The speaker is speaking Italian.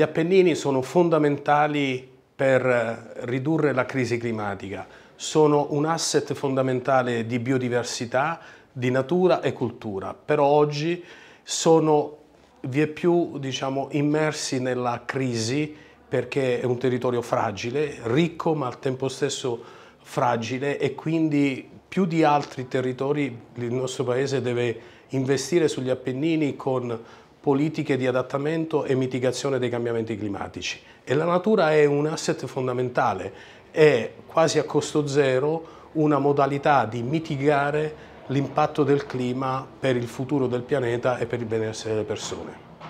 Gli Appennini sono fondamentali per ridurre la crisi climatica, sono un asset fondamentale di biodiversità, di natura e cultura, però oggi sono vi più diciamo, immersi nella crisi perché è un territorio fragile, ricco ma al tempo stesso fragile e quindi più di altri territori il nostro paese deve investire sugli Appennini con politiche di adattamento e mitigazione dei cambiamenti climatici e la natura è un asset fondamentale, è quasi a costo zero una modalità di mitigare l'impatto del clima per il futuro del pianeta e per il benessere delle persone.